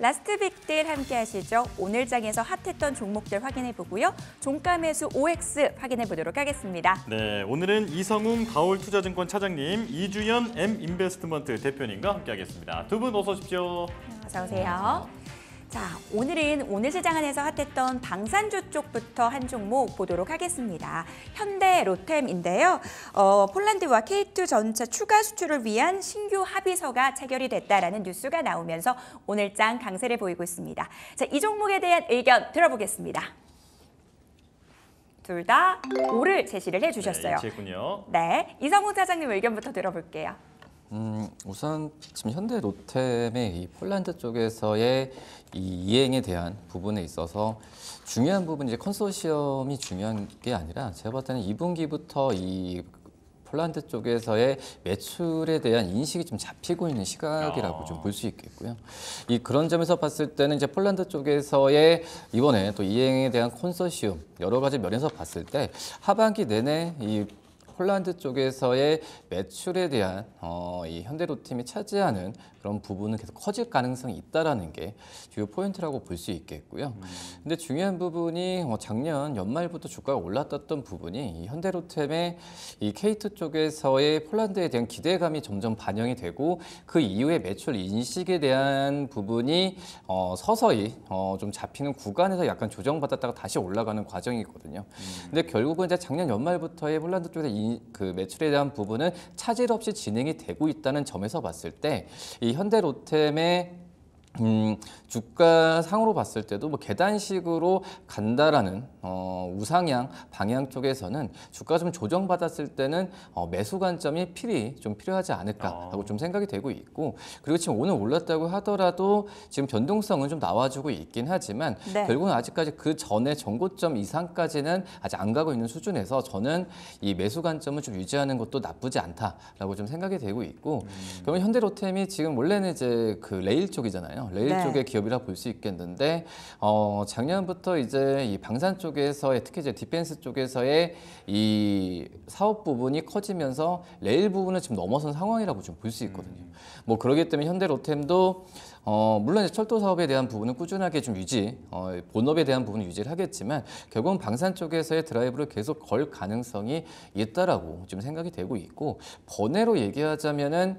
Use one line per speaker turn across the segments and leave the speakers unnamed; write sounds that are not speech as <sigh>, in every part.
라스트 빅딜 함께 하시죠. 오늘 장에서 핫했던 종목들 확인해 보고요. 종가 매수 OX 확인해 보도록 하겠습니다.
네, 오늘은 이성웅 가올투자증권 차장님, 이주연 M 인베스트먼트 대표님과 함께 하겠습니다. 두 분 어서 오십시오. 네,
어서 오세요. 자, 오늘은 오늘 시장 안에서 핫했던 방산주 쪽부터 한 종목 보도록 하겠습니다. 현대 로템인데요. 어, 폴란드와 K2 전차 추가 수출을 위한 신규 합의서가 체결이 됐다라는 뉴스가 나오면서 오늘장 강세를 보이고 있습니다. 자, 이 종목에 대한 의견 들어보겠습니다. 둘 다 오를 제시를 해주셨어요. 네, 네, 이성훈 사장님 의견부터 들어볼게요.
음, 우선 지금 현대 로템의 이 폴란드 쪽에서의 이 이행에 대한 부분에 있어서 중요한 부분 이제 컨소시엄이 중요한 게 아니라 제가 봤을 때는 2분기부터 이 폴란드 쪽에서의 매출에 대한 인식이 좀 잡히고 있는 시각이라고 좀 볼 수 있겠고요. 이 그런 점에서 봤을 때는 이제 폴란드 쪽에서의 이번에 또 이행에 대한 컨소시엄 여러 가지 면에서 봤을 때 하반기 내내 이 폴란드 쪽에서의 매출에 대한 어, 이 현대로팀이 차지하는 그런 부분은 계속 커질 가능성이 있다라는 게 주요 포인트라고 볼 수 있겠고요. 음. 근데 중요한 부분이 어, 작년 연말부터 주가가 올랐던 부분이 이 현대로템의 이 케이트 쪽에서의 폴란드에 대한 기대감이 점점 반영이 되고 그 이후에 매출 인식에 대한 부분이 어, 서서히 어, 좀 잡히는 구간에서 약간 조정받았다가 다시 올라가는 과정이거든요. 음. 근데 결국은 이제 작년 연말부터의 폴란드 쪽에서 인 인, 그 매출에 대한 부분은 차질 없이 진행이 되고 있다는 점에서 봤을 때 이 현대로템의 음, 주가 상으로 봤을 때도 뭐 계단식으로 간다라는 어, 우상향 방향 쪽에서는 주가 좀 조정받았을 때는 어, 매수 관점이 필히 좀 필요하지 않을까라고 어. 좀 생각이 되고 있고 그리고 지금 오늘 올랐다고 하더라도 지금 변동성은 좀 나와주고 있긴 하지만 네. 결국은 아직까지 그 전에 전고점 이상까지는 아직 안 가고 있는 수준에서 저는 이 매수 관점을 좀 유지하는 것도 나쁘지 않다라고 좀 생각이 되고 있고 음. 그러면 현대로템이 지금 원래는 이제 그 레일 쪽이잖아요. 있잖아요. 레일 네. 쪽의 기업이라 볼 수 있겠는데 어, 작년부터 이제 이 방산 쪽에서의 특히 이제 디펜스 쪽에서의 이 사업 부분이 커지면서 레일 부분을 지금 넘어선 상황이라고 좀 볼 수 있거든요. 음. 뭐 그러기 때문에 현대로템도 어, 물론 이제 철도 사업에 대한 부분은 꾸준하게 좀 유지, 어, 본업에 대한 부분은 유지를 하겠지만 결국은 방산 쪽에서의 드라이브를 계속 걸 가능성이 있다라고 지금 생각이 되고 있고 번외로 얘기하자면은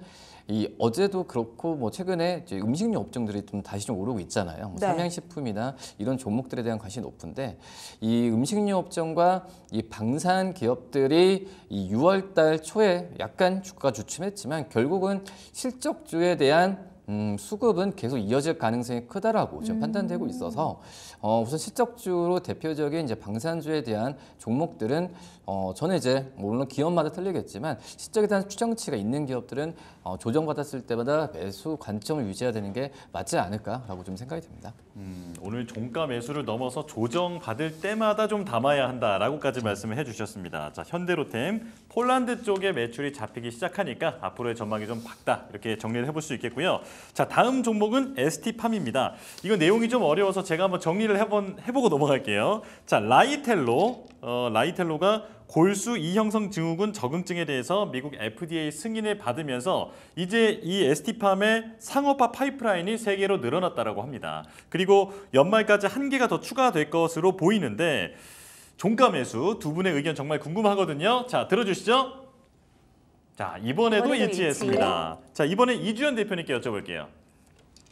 이 어제도 그렇고 뭐 최근에 이제 음식료 업종들이 좀 다시 좀 오르고 있잖아요. 뭐 네. 삼양식품이나 이런 종목들에 대한 관심이 높은데 이 음식료 업종과 이 방산 기업들이 이 6월달 초에 약간 주가 주춤했지만 결국은 실적주에 대한 음, 수급은 계속 이어질 가능성이 크다라고 지금 음. 판단되고 있어서 어, 우선 실적주로 대표적인 이제 방산주에 대한 종목들은 어, 저는 이제 물론 기업마다 틀리겠지만 실적에 대한 추정치가 있는 기업들은 어, 조정받았을 때마다 매수 관점을 유지해야 되는 게 맞지 않을까라고 좀 생각이 듭니다.
음, 오늘 종가 매수를 넘어서 조정받을 때마다 좀 담아야 한다라고까지 말씀을 해주셨습니다. 자 현대로템 폴란드 쪽의 매출이 잡히기 시작하니까 앞으로의 전망이 좀 밝다 이렇게 정리를 해볼 수 있겠고요. 자 다음 종목은 ST팜입니다. 이거 내용이 좀 어려워서 제가 한번 정리를 해본, 해보고 넘어갈게요. 자 라이텔로 어, 라이텔로가 골수 이형성 증후군 적응증에 대해서 미국 FDA 승인을 받으면서 이제 이 s t 팜의 상업화 파이프라인이 세계로 늘어났다고 합니다. 그리고 연말까지 한 개가 더 추가될 것으로 보이는데 종가 매수 두 분의 의견 정말 궁금하거든요. 자, 들어주시죠. 자, 이번에도 일치했습니다. 자, 이번에 이주연 대표님께 여쭤볼게요.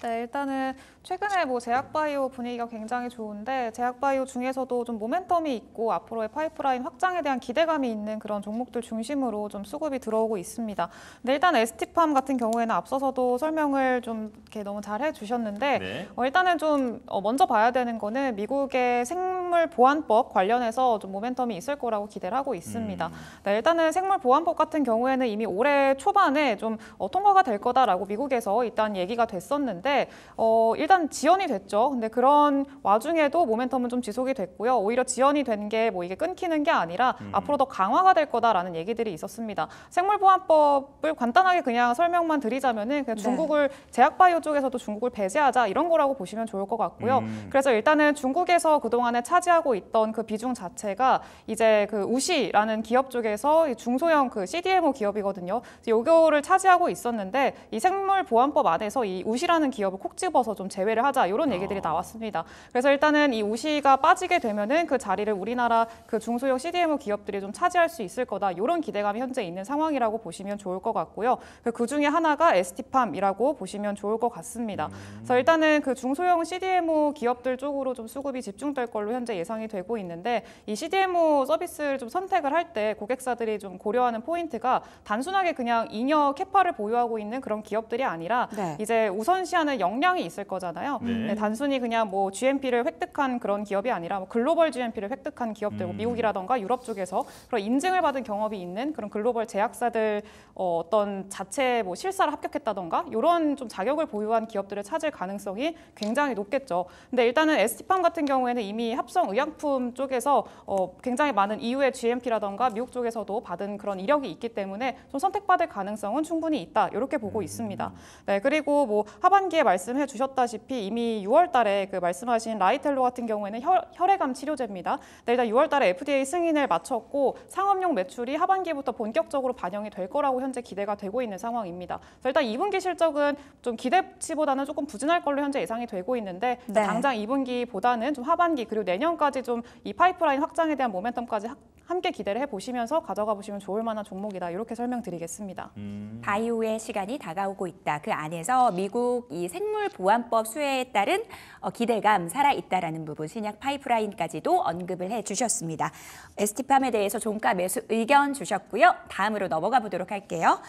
네, 일단은 최근에 뭐 제약바이오 분위기가 굉장히 좋은데 제약바이오 중에서도 좀 모멘텀이 있고 앞으로의 파이프라인 확장에 대한 기대감이 있는 그런 종목들 중심으로 좀 수급이 들어오고 있습니다. 근 일단 s t 팜 같은 경우에는 앞서서도 설명을 좀 이렇게 너무 잘 해주셨는데 네. 어, 일단은 좀 어, 먼저 봐야 되는 거는 미국의 생물 보안법 관련해서 좀 모멘텀이 있을 거라고 기대를 하고 있습니다. 음. 네, 일단은 생물 보안법 같은 경우에는 이미 올해 초반에 좀 어, 통과가 될 거다라고 미국에서 일단 얘기가 됐었는데 어, 일단 일단 지연이 됐죠. 근데 그런 와중에도 모멘텀은 좀 지속이 됐고요. 오히려 지연이 된 게 뭐 이게 끊기는 게 아니라 음. 앞으로 더 강화가 될 거다라는 얘기들이 있었습니다. 생물보안법을 간단하게 그냥 설명만 드리자면은 그냥 네. 중국을 네. 제약바이오 쪽에서도 중국을 배제하자 이런 거라고 보시면 좋을 것 같고요. 음. 그래서 일단은 중국에서 그동안에 차지하고 있던 그 비중 자체가 이제 그 우시라는 기업 쪽에서 중소형 그 CDMO 기업이거든요. 요거를 차지하고 있었는데 이 생물보안법 안에서 이 우시라는 기업을 콕 집어서 좀 제외를 하자 이런 얘기들이 아. 나왔습니다. 그래서 일단은 이 우시가 빠지게 되면은 그 자리를 우리나라 그 중소형 CDMO 기업들이 좀 차지할 수 있을 거다 이런 기대감이 현재 있는 상황이라고 보시면 좋을 것 같고요. 그 중에 하나가 에스티팜이라고 보시면 좋을 것 같습니다. 음. 그래서 일단은 그 중소형 CDMO 기업들 쪽으로 좀 수급이 집중될 걸로 현재 예상이 되고 있는데 이 CDMO 서비스를 좀 선택을 할 때 고객사들이 좀 고려하는 포인트가 단순하게 그냥 잉여 캐파를 보유하고 있는 그런 기업들이 아니라 네. 이제 우선시하는 역량이 있을 거잖아요. 거잖아요. 네. 네. 단순히 그냥 뭐 GMP를 획득한 그런 기업이 아니라 뭐 글로벌 GMP를 획득한 기업들, 음. 미국이라던가 유럽 쪽에서 그런 인증을 받은 경험이 있는 그런 글로벌 제약사들 어, 어떤 자체 뭐 실사를 합격했다던가 이런 좀 자격을 보유한 기업들을 찾을 가능성이 굉장히 높겠죠. 근데 일단은 에스티팜 같은 경우에는 이미 합성의약품 쪽에서 어, 굉장히 많은 EU의 GMP라던가 미국 쪽에서도 받은 그런 이력이 있기 때문에 좀 선택받을 가능성은 충분히 있다. 이렇게 보고 음. 있습니다. 네, 그리고 뭐 하반기에 말씀해 주셨다시피 보시다시피 이미 6월 달에 그 말씀하신 라이텔로 같은 경우에는 혈, 혈액암 치료제입니다. 네, 일단 6월 달에 FDA 승인을 마쳤고 상업용 매출이 하반기부터 본격적으로 반영이 될 거라고 현재 기대가 되고 있는 상황입니다. 일단 2분기 실적은 좀 기대치보다는 조금 부진할 걸로 현재 예상이 되고 있는데 네. 당장 2분기보다는 좀 하반기 그리고 내년까지 좀 이 파이프라인 확장에 대한 모멘텀까지 함께 기대를 해보시면서 가져가 보시면 좋을 만한 종목이다 이렇게 설명드리겠습니다. 음. 바이오의 시간이 다가오고 있다. 그 안에서 미국 이 생물보안법
수혜에 따른 어, 기대감 살아있다라는 부분 신약 파이프라인까지도 언급을 해주셨습니다. 에스티팜에 대해서 종가 매수 의견 주셨고요. 다음으로 넘어가 보도록 할게요.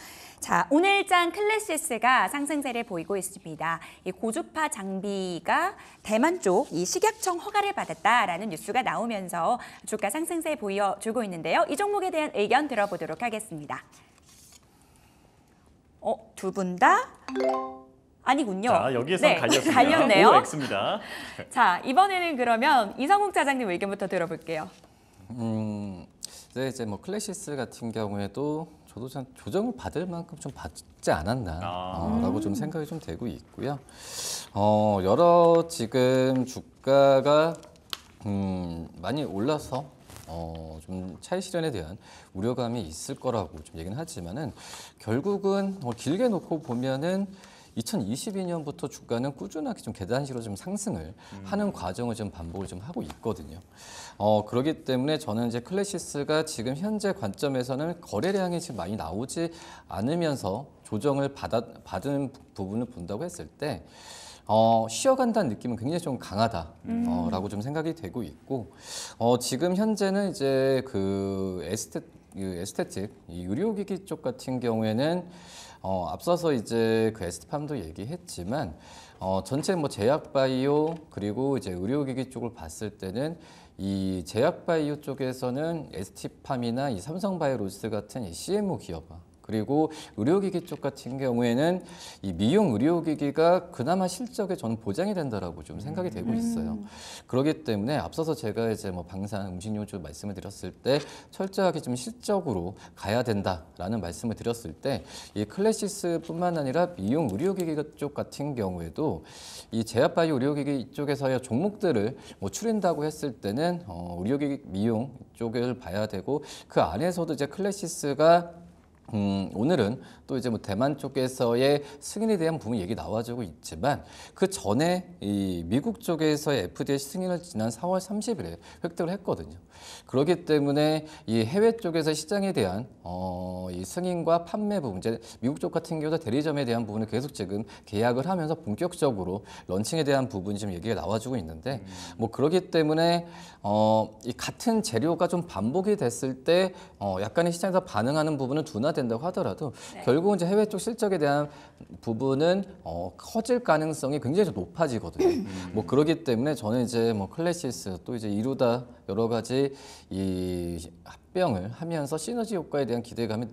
자, 오늘 장 클래시스가 상승세를 보이고 있습니다. 이 고주파 장비가 대만 쪽 이 식약청 허가를 받았다라는 뉴스가 나오면서 주가 상승세 보여주고 있는데요. 이 종목에 대한 의견 들어보도록 하겠습니다. 어, 두 분 다? 아니군요. 자, 여기에서 네, 갈렸습니다. 갈렸네요. X입니다. <laughs> 자, 이번에는 그러면 이성욱 차장님 의견부터 들어볼게요.
음, 네, 이제 뭐 클래시스 같은 경우에도 저도 참 조정을 받을 만큼 좀 받지 않았나라고 아. 좀 생각이 좀 되고 있고요. 어, 여러 지금 주가가 음, 많이 올라서 어, 좀 차이 실현에 대한 우려감이 있을 거라고 좀 얘기는 하지만은 결국은 어, 길게 놓고 보면은 2022년부터 주가는 꾸준하게 좀 계단식으로 좀 상승을 음. 하는 과정을 좀 반복을 좀 하고 있거든요. 어, 그러기 때문에 저는 이제 클래시스가 지금 현재 관점에서는 거래량이 지금 많이 나오지 않으면서 조정을 받아, 받은 부분을 본다고 했을 때 어, 쉬어간다는 느낌은 굉장히 좀 강하다라고 음. 어, 좀 생각이 되고 있고 어, 지금 현재는 이제 그 에스테, 그 에스테틱 이 의료기기 쪽 같은 경우에는 어, 앞서서 이제 그 에스티팜도 얘기했지만 어, 전체 뭐 제약 바이오 그리고 이제 의료기기 쪽을 봤을 때는 이 제약 바이오 쪽에서는 에스티팜이나 이 삼성 바이오로스 같은 이 CMO 기업 그리고 의료기기 쪽 같은 경우에는 이 미용 의료기기가 그나마 실적에 저는 보장이 된다라고 좀 생각이 되고 음. 있어요. 음. 그러기 때문에 앞서서 제가 이제 뭐 방산 음식료 쪽 말씀을 드렸을 때 철저하게 좀 실적으로 가야 된다라는 말씀을 드렸을 때이 클래시스뿐만 아니라 미용 의료기기 쪽 같은 경우에도 이 제약바이오 의료기기 쪽에서의 종목들을 뭐 추린다고 했을 때는 어, 의료기기 미용 쪽을 봐야 되고 그 안에서도 이제 클래시스가 음, 오늘은 또 이제 뭐 대만 쪽에서의 승인에 대한 부분 얘기 나와주고 있지만 그 전에 이 미국 쪽에서의 FDA 승인을 지난 4월 30일에 획득을 했거든요. 그렇기 때문에 이 해외 쪽에서 시장에 대한 어, 이 승인과 판매 부분, 이제 미국 쪽 같은 경우도 대리점에 대한 부분을 계속 지금 계약을 하면서 본격적으로 런칭에 대한 부분이 지금 얘기가 나와주고 있는데 뭐 그렇기 때문에 어, 이 같은 재료가 좀 반복이 됐을 때 어, 약간의 시장에서 반응하는 부분은 둔화되 된다고 하더라도 네. 결국은 이제 해외 쪽 실적에 대한 부분은 어, 커질 가능성이 굉장히 높아지거든요. 음. 음. 뭐 그러기 때문에 저는 이제 뭐 클래시스 또 이제 이루다 여러 가지 이 합병을 하면서 시너지 효과에 대한 기대감을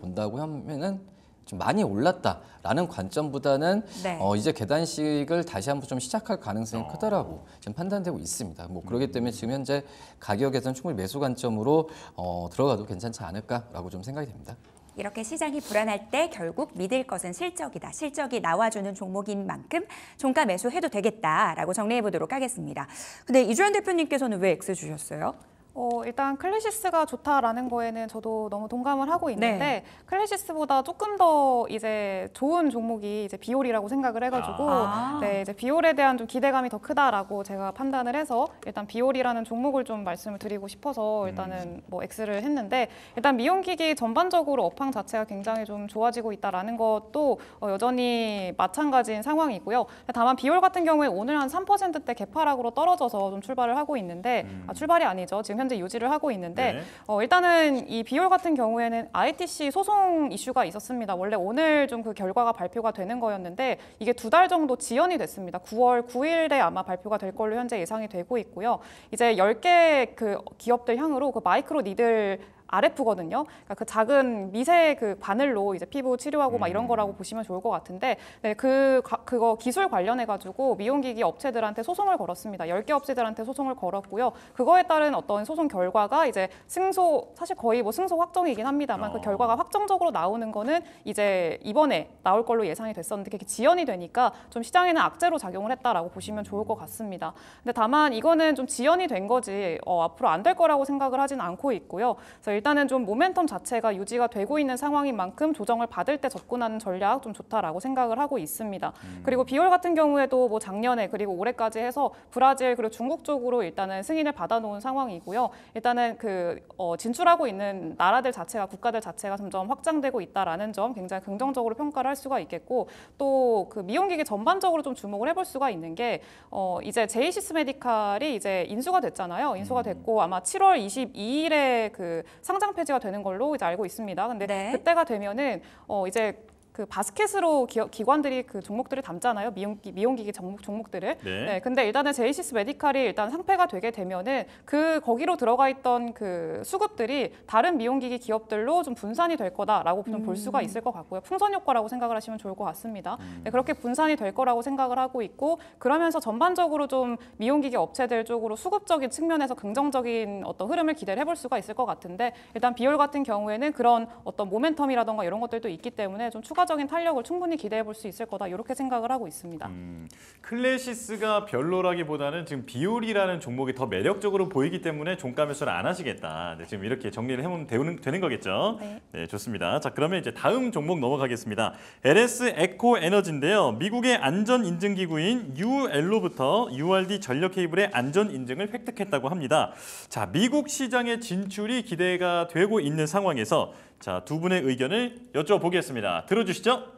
본다고 하면은 좀 많이 올랐다라는 관점보다는 네. 어, 이제 계단식을 다시 한번 좀 시작할 가능성이 어. 크더라고 지금 판단되고 있습니다. 뭐 그렇기 음. 때문에 지금 현재 가격에선 충분히 매수 관점으로 어, 들어가도 괜찮지 않을까라고 좀 생각이 됩니다.
이렇게 시장이 불안할 때 결국 믿을 것은 실적이다. 실적이 나와주는 종목인 만큼 종가 매수해도 되겠다라고 정리해 보도록 하겠습니다. 근데 이주연 대표님께서는 왜 X 주셨어요?
어, 일단 클래시스가 좋다라는 거에는 저도 너무 동감을 하고 네. 있는데 네. 클래시스보다 조금 더 이제 좋은 종목이 이제 비올이라고 생각을 해가지고 아. 네 이제 비올에 대한 좀 기대감이 더 크다라고 제가 판단을 해서 일단 비올이라는 종목을 좀 말씀을 드리고 싶어서 일단은 음. 뭐 X를 했는데 일단 미용기기 전반적으로 업황 자체가 굉장히 좀 좋아지고 있다라는 것도 어, 여전히 마찬가지인 상황이고요. 다만 비올 같은 경우에 오늘 한 3%대 개파락으로 떨어져서 좀 출발을 하고 있는데 아, 음. 출발이 아니죠 지금. 현재 유지를 하고 있는데 네. 어, 일단은 이비올 같은 경우에는 ITC 소송 이슈가 있었습니다. 원래 오늘 좀 그 결과가 발표가 되는 거였는데 이게 두 달 정도 지연이 됐습니다. 9월 9일에 아마 발표가 될 걸로 현재 예상이 되고 있고요. 이제 10개 그 기업들 향으로 그 마이크로 니들 RF거든요. 그러니까 그 작은 미세 그 바늘로 이제 피부 치료하고 막 이런 음. 거라고 보시면 좋을 것 같은데 네, 그 가, 그거 기술 관련해 가지고 미용기기 업체들한테 소송을 걸었습니다. 1 0개 업체들한테 소송을 걸었고요. 그거에 따른 어떤 소송 결과가 이제 승소 사실 거의 뭐 승소 확정이긴 합니다만 그 어. 그 결과가 확정적으로 나오는 거는 이제 이번에 나올 걸로 예상이 됐었는데 그게 지연이 되니까 좀 시장에는 악재로 작용을 했다라고 보시면 좋을 것 음. 같습니다. 근데 다만 이거는 좀 지연이 된 거지 어, 앞으로 안 될 거라고 생각을 하진 않고 있고요. 그래서 일단은 좀 모멘텀 자체가 유지가 되고 있는 상황인 만큼 조정을 받을 때 접근하는 전략 좀 좋다라고 생각을 하고 있습니다. 음. 그리고 비올 같은 경우에도 뭐 작년에 그리고 올해까지 해서 브라질 그리고 중국 쪽으로 일단은 승인을 받아놓은 상황이고요. 일단은 그 어, 진출하고 있는 나라들 자체가 국가들 자체가 점점 확장되고 있다라는 점 굉장히 긍정적으로 평가를 할 수가 있겠고 또 그 미용기계 전반적으로 좀 주목을 해볼 수가 있는 게 어, 이제 제이시스 메디칼이 이제 인수가 됐잖아요. 인수가 음. 됐고 아마 7월 22일에 그 상장 폐지가 되는 걸로 이제 알고 있습니다. 근데 네. 그때가 되면은 어 이제 그 바스켓으로 기, 관들이그 종목들을 담잖아요. 미용기, 미용기기 종목, 종목들을. 네. 네. 근데 일단은 제이시스 메디칼이 일단 상패가 되게 되면은 그 거기로 들어가 있던 그 수급들이 다른 미용기기 기업들로 좀 분산이 될 거다라고 좀볼 음. 수가 있을 것 같고요. 풍선 효과라고 생각을 하시면 좋을 것 같습니다. 음. 네, 그렇게 분산이 될 거라고 생각을 하고 있고 그러면서 전반적으로 좀 미용기기 업체들 쪽으로 수급적인 측면에서 긍정적인 어떤 흐름을 기대를 해볼 수가 있을 것 같은데 일단 비올 같은 경우에는 그런 어떤 모멘텀이라던가 이런 것들도 있기 때문에 좀 추가 추가적인 탄력을 충분히 기대해 볼 수 있을 거다 이렇게 생각을 하고 있습니다. 음,
클래시스가 별로라기보다는 지금 비올이라는 종목이 더 매력적으로 보이기 때문에 종가 매수를 안 하시겠다. 네, 지금 이렇게 정리를 해보면 되는, 되는 거겠죠. 네. 네, 좋습니다. 자 그러면 이제 다음 종목 넘어가겠습니다. LS 에코 에너지인데요. 미국의 안전 인증 기구인 UL로부터 URD 전력 케이블의 안전 인증을 획득했다고 합니다. 자 미국 시장의 진출이 기대가 되고 있는 상황에서 자, 두 분의 의견을 여쭤보겠습니다. 들어주시죠.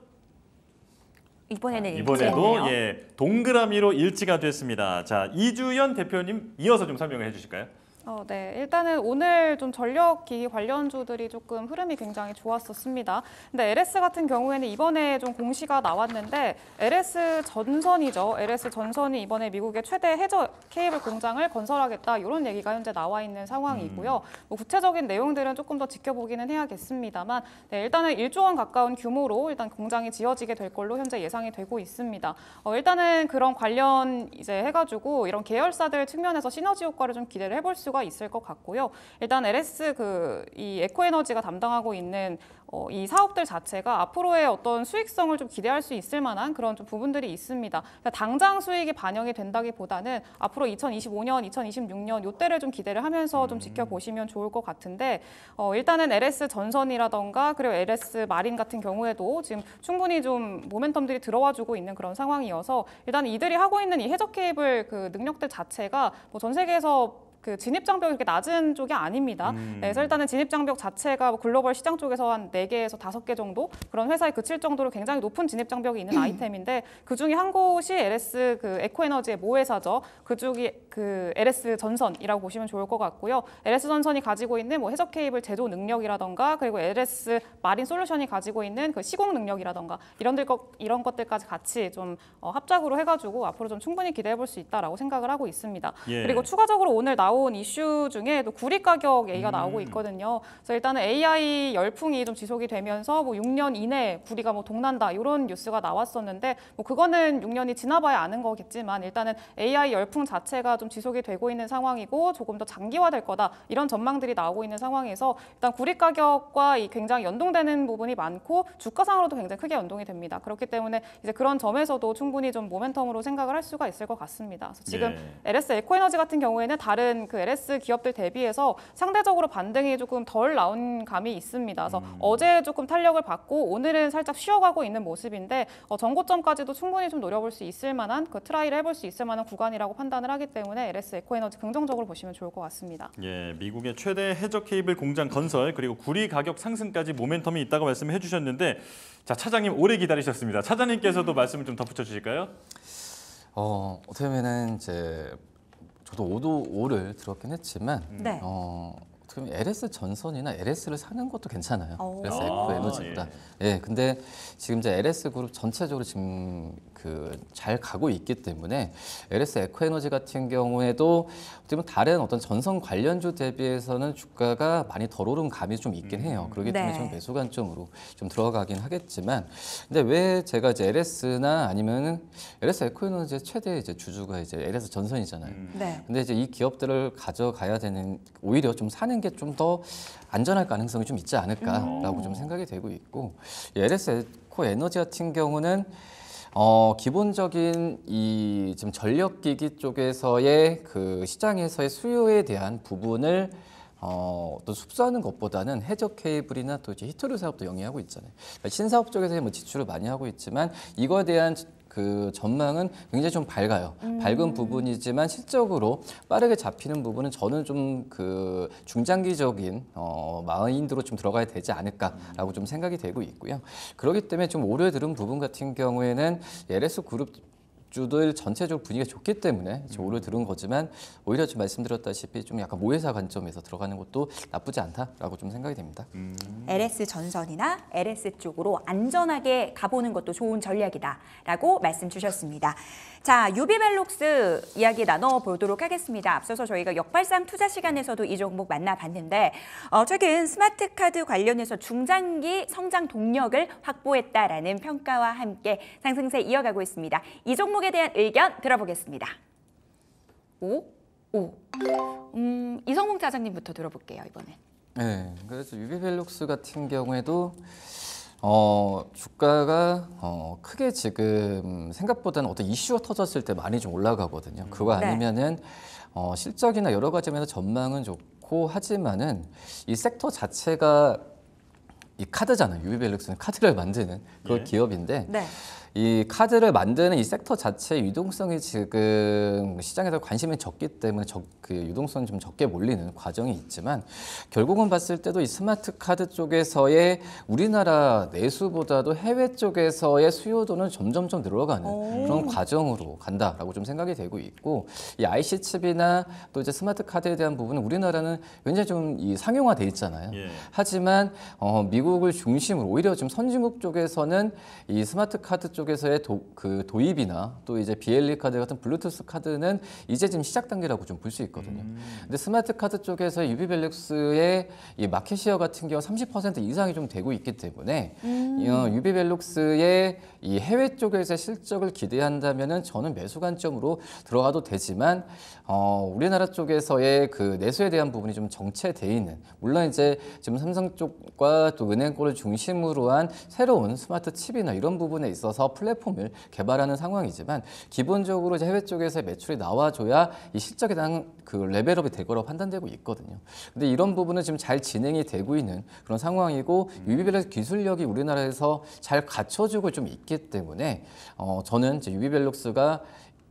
이번에는 아, 이번에도 일치였네요. 예
동그라미로 일치가 됐습니다. 자 이주연 대표님 이어서 좀 설명을 해주실까요?
어, 네. 일단은 오늘 좀 전력기기 관련주들이 조금 흐름이 굉장히 좋았었습니다. 근데 LS 같은 경우에는 이번에 좀 공시가 나왔는데 LS 전선이죠. LS 전선이 이번에 미국의 최대 해저 케이블 공장을 건설하겠다 이런 얘기가 현재 나와 있는 상황이고요. 음. 뭐 구체적인 내용들은 조금 더 지켜보기는 해야겠습니다만 네, 일단은 1조 원 가까운 규모로 일단 공장이 지어지게 될 걸로 현재 예상이 되고 있습니다. 어, 일단은 그런 관련 이제 해가지고 이런 계열사들 측면에서 시너지 효과를 좀 기대를 해볼 수가 필요가 있을 것 같고요. 일단 LS 그 이 에코에너지가 담당하고 있는 어, 이 사업들 자체가 앞으로의 어떤 수익성을 좀 기대할 수 있을 만한 그런 좀 부분들이 있습니다. 그러니까 당장 수익이 반영이 된다기보다는 앞으로 2025년, 2026년 요때를 좀 기대를 하면서 좀 음. 지켜보시면 좋을 것 같은데 어, 일단은 LS 전선이라던가 그리고 LS 마린 같은 경우에도 지금 충분히 좀 모멘텀들이 들어와주고 있는 그런 상황이어서 일단 이들이 하고 있는 이 해적 케이블 그 능력들 자체가 뭐전 세계에서 그 진입 장벽이 그렇게 낮은 쪽이 아닙니다. 음. 네, 그래서 일단은 진입 장벽 자체가 글로벌 시장 쪽에서 한4개에서5개 정도 그런 회사에 그칠 정도로 굉장히 높은 진입 장벽이 있는 <clears throat> 아이템인데 그중에 한 곳이 LS 그 에코에너지의 모회사죠. 그쪽이 그 LS 전선이라고 보시면 좋을 것 같고요. LS 전선이 가지고 있는 뭐 해적 케이블 제조 능력이라던가 그리고 LS 마린 솔루션이 가지고 있는 그 시공 능력이라던가 이런 들 것, 이런 것들까지 같이 좀 어, 합작으로 해가지고 앞으로 좀 충분히 기대해 볼 수 있다라고 생각을 하고 있습니다. 예. 그리고 추가적으로 오늘 나온 나온 이슈 중에 또 구리 가격 얘기가 음. 나오고 있거든요. 그래서 일단은 AI 열풍이 좀 지속이 되면서 뭐 6년 이내 구리가 뭐 동난다 이런 뉴스가 나왔었는데 뭐 그거는 6년이 지나봐야 아는 거겠지만 일단은 AI 열풍 자체가 좀 지속이 되고 있는 상황이고 조금 더 장기화될 거다 이런 전망들이 나오고 있는 상황에서 일단 구리 가격과 이 굉장히 연동되는 부분이 많고 주가상으로도 굉장히 크게 연동이 됩니다. 그렇기 때문에 이제 그런 점에서도 충분히 좀 모멘텀으로 생각을 할 수가 있을 것 같습니다. 그래서 지금 네. LS 에코에너지 같은 경우에는 다른 다른 그 LS 기업들 대비해서 상대적으로 반등이 조금 덜 나온 감이 있습니다. 그래서 음. 어제 조금 탄력을 받고 오늘은 살짝 쉬어가고 있는 모습인데 어, 전고점까지도 충분히 좀 노려볼 수 있을 만한 그 트라이를 해볼 수 있을 만한 구간이라고 판단을 하기 때문에 LS 에코에너지 긍정적으로 보시면 좋을 것 같습니다.
예, 미국의 최대 해적 케이블 공장 건설 그리고 구리 가격 상승까지 모멘텀이 있다고 말씀해 주셨는데 자 차장님 오래 기다리셨습니다. 차장님께서도 음. 말씀을 좀 덧붙여 주실까요?
어, 어떻게 보면 이제 저도 5도 5를 들었긴 했지만 음. 네. 어, 어떻게 보면 LS 전선이나 LS를 사는 것도 괜찮아요. 오. LS 에코 에너지보다. 예. 예. 근데 지금 이제 LS 그룹 전체적으로 지금 그잘 가고 있기 때문에 LS 에코에너지 같은 경우에도 어떻게 다른 어떤 전선 관련주 대비해서는 주가가 많이 덜 오른 감이 좀 있긴 해요. 음. 그렇기 때문에 네. 좀 매수 관점으로 좀 들어가긴 하겠지만 근데 왜 제가 이제 LS나 아니면은 LS 에코에너지 의 최대 이제 주주가 이제 LS 전선이잖아요. 음. 네. 근데 이제 이 기업들을 가져가야 되는 오히려 좀 사는 게 좀 더 안전할 가능성이 좀 있지 않을까라고 음. 좀 생각이 되고 있고 LS 에코 에너지 같은 경우는 어, 기본적인 이 지금 전력기기 쪽에서의 그 시장에서의 수요에 대한 부분을 어, 또숙소하는 것보다는 해적 케이블이나 또 이제 히트류 사업도 영위하고 있잖아요. 그러니까 신사업 쪽에서 뭐 지출을 많이 하고 있지만 이거에 대한 그 전망은 굉장히 좀 밝아요. 음. 밝은 부분이지만 실적으로 빠르게 잡히는 부분은 저는 좀 그 중장기적인 어, 마인드로 좀 들어가야 되지 않을까라고 좀 생각이 되고 있고요. 그렇기 때문에 좀 오래 들은 부분 같은 경우에는 LS 그룹 주들 전체적 분위기가 좋기 때문에 지금 음. 오를 들은 거지만 오히려 지금 말씀드렸다시피 좀 약간 모회사 관점에서 들어가는 것도 나쁘지 않다라고 좀 생각이 됩니다. 음.
LS 전선이나 LS 쪽으로 안전하게 가보는 것도 좋은 전략이다라고 말씀 주셨습니다. 자, 유비벨록스 이야기 나눠보도록 하겠습니다. 앞서서 저희가 역발상 투자 시간에서도 이 종목 만나봤는데 어, 최근 스마트카드 관련해서 중장기 성장 동력을 확보했다라는 평가와 함께 상승세 이어가고 있습니다. 이 종목에 대한 의견 들어보겠습니다.
오, 오.
음, 이성봉 차장님부터 들어볼게요, 이번엔.
네, 그래서 유비벨록스 같은 경우에도 어, 주가가 어, 크게 지금 생각보다는 어떤 이슈가 터졌을 때 많이 좀 올라가거든요. 음. 그거 네. 아니면은 어, 실적이나 여러 가지 면에서 전망은 좋고 하지만은 이 섹터 자체가 이 카드잖아요. 유비벨렉스는 카드를 만드는 그 예. 기업인데 네. 이 카드를 만드는 이 섹터 자체의 유동성이 지금 시장에서 관심이 적기 때문에 적, 그 유동성이 좀 적게 몰리는 과정이 있지만 결국은 봤을 때도 이 스마트 카드 쪽에서의 우리나라 내수보다도 해외 쪽에서의 수요도는 점점점 늘어가는 오. 그런 과정으로 간다라고 좀 생각이 되고 있고 이 IC 칩이나 또 이제 스마트 카드에 대한 부분은 우리나라는 굉장히 좀이 상용화돼 있잖아요. 예. 하지만 어, 미국을 중심으로 오히려 지금 선진국 쪽에서는 이 스마트 카드 쪽 쪽에서의 도, 그 도입이나 또 이제 BLE 카드 같은 블루투스 카드는 이제 지금 시작 단계라고 좀 볼 수 있거든요. 음. 근데 스마트 카드 쪽에서 유비벨룩스의 이 마켓시어 같은 경우 30% 이상이 좀 되고 있기 때문에 음. 어, 유비벨룩스의 이 해외 쪽에서 실적을 기대한다면은 저는 매수 관점으로 들어가도 되지만 어, 우리나라 쪽에서의 그 내수에 대한 부분이 좀 정체돼 있는 물론 이제 지금 삼성 쪽과 또 은행권을 중심으로 한 새로운 스마트 칩이나 이런 부분에 있어서 플랫폼을 개발하는 상황이지만 기본적으로 이제 해외 쪽에서 매출이 나와줘야 이 실적에 대한 그 레벨업이 될 거라고 판단되고 있거든요. 근데 이런 부분은 지금 잘 진행이 되고 있는 그런 상황이고 음. 유비밸런 기술력이 우리나라에서 잘 갖춰지고 좀 있기 때문에 어, 저는 이제 유비밸런스가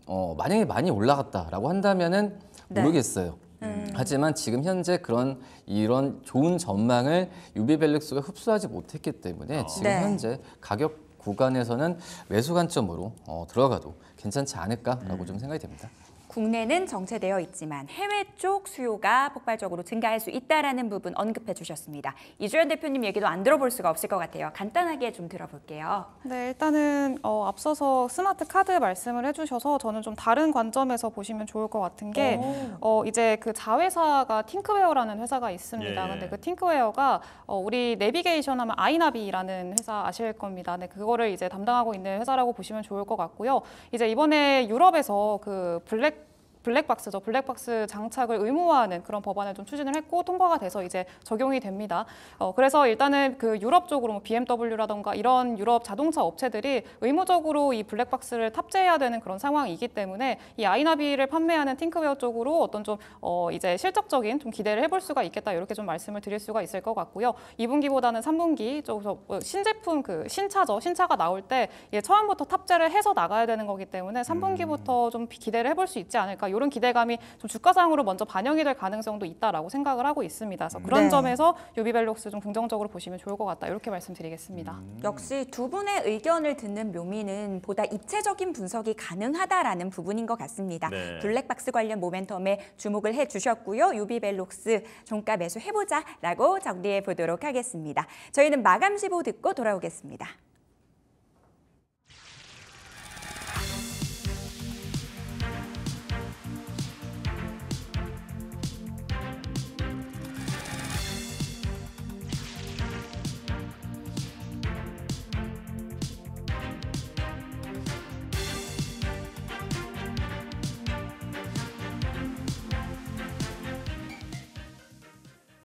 어, 만약에 많이 올라갔다라고 한다면은
네. 모르겠어요.
음. 하지만 지금 현재 그런 이런 좋은 전망을 유비밸릭스가 흡수하지 못했기 때문에 아. 지금 네. 현재 가격 구간에서는 외수 관점으로 어, 들어가도 괜찮지 않을까라고 음. 좀 생각이 됩니다.
국내는 정체되어 있지만 해외 쪽 수요가 폭발적으로 증가할 수있다는 부분 언급해 주셨습니다. 이주연 대표님 얘기도 안 들어볼 수가 없을 것 같아요. 간단하게 좀 들어볼게요.
네, 일단은 어, 앞서서 스마트 카드 말씀을 해주셔서 저는 좀 다른 관점에서 보시면 좋을 것 같은 게 어, 이제 그 자회사가 틴크웨어라는 회사가 있습니다. 예. 예. 근데 그틴크웨어가 어, 우리 내비게이션 하면 아이나비라는 회사 아실 겁니다. 네, 그거를 이제 담당하고 있는 회사라고 보시면 좋을 것 같고요. 이제 이번에 유럽에서 그 블랙 블랙박스죠. 블랙박스 장착을 의무화하는 그런 법안을 좀 추진을 했고 통과가 돼서 이제 적용이 됩니다. 어, 그래서 일단은 그 유럽 쪽으로 뭐 BMW라던가 이런 유럽 자동차 업체들이 의무적으로 이 블랙박스를 탑재해야 되는 그런 상황이기 때문에 이 아이나비를 판매하는 팅크웨어 쪽으로 어떤 좀 어, 이제 실적적인 좀 기대를 해볼 수가 있겠다 이렇게 좀 말씀을 드릴 수가 있을 것 같고요. 2분기보다는 3분기 쪽 어, 신제품 그 신차죠. 신차가 나올 때 처음부터 탑재를 해서 나가야 되는 거기 때문에 3분기부터 음. 좀 기대를 해볼 수 있지 않을까 이런 기대감이 좀 주가상으로 먼저 반영이 될 가능성도 있다라고 생각을 하고 있습니다. 그래서 그런 네. 점에서 유비밸록스 좀 긍정적으로 보시면 좋을 것 같다 이렇게 말씀드리겠습니다. 음.
역시 두 분의 의견을 듣는 묘미는 보다 입체적인 분석이 가능하다라는 부분인 것 같습니다. 네. 블랙박스 관련 모멘텀에 주목을 해주셨고요. 유비밸록스 종가 매수 해보자라고 정리해 보도록 하겠습니다. 저희는 마감 시보 듣고 돌아오겠습니다.